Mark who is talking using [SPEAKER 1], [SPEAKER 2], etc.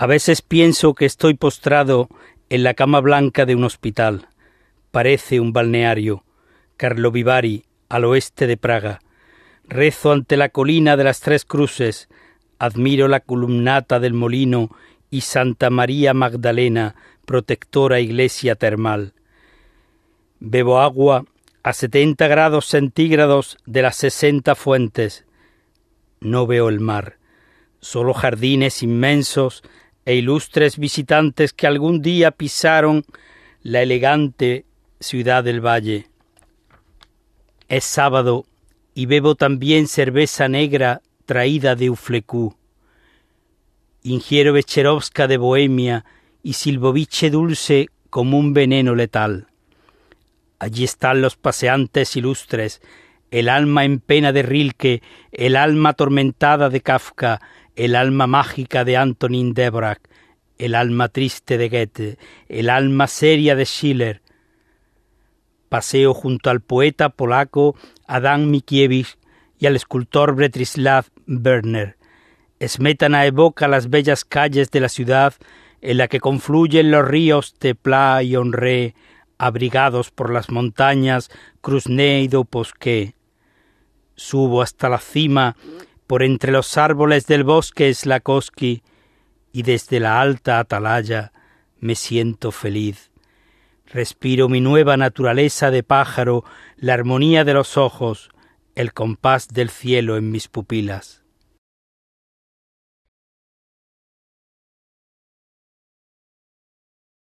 [SPEAKER 1] A veces pienso que estoy postrado en la cama blanca de un hospital. Parece un balneario. Carlo Vivari, al oeste de Praga. Rezo ante la colina de las Tres Cruces, admiro la columnata del molino y Santa María Magdalena, protectora iglesia termal. Bebo agua a setenta grados centígrados de las sesenta fuentes. No veo el mar, solo jardines inmensos e ilustres visitantes que algún día pisaron la elegante ciudad del valle. Es sábado y bebo también cerveza negra traída de Uflecú. Ingiero Becherovska de Bohemia y Silboviche dulce como un veneno letal. Allí están los paseantes ilustres, el alma en pena de Rilke, el alma atormentada de Kafka, el alma mágica de Antonin Debrak, el alma triste de Goethe, el alma seria de Schiller. Paseo junto al poeta polaco ...Adán Mickiewicz y al escultor Bretislav Werner. ...esmetan a evoca las bellas calles de la ciudad en la que confluyen los ríos Tepla y Honré, abrigados por las montañas Krusne y Doposqué. Subo hasta la cima por entre los árboles del bosque Slakoski y desde la alta atalaya me siento feliz. Respiro mi nueva naturaleza de pájaro, la armonía de los ojos, el compás del cielo en mis pupilas.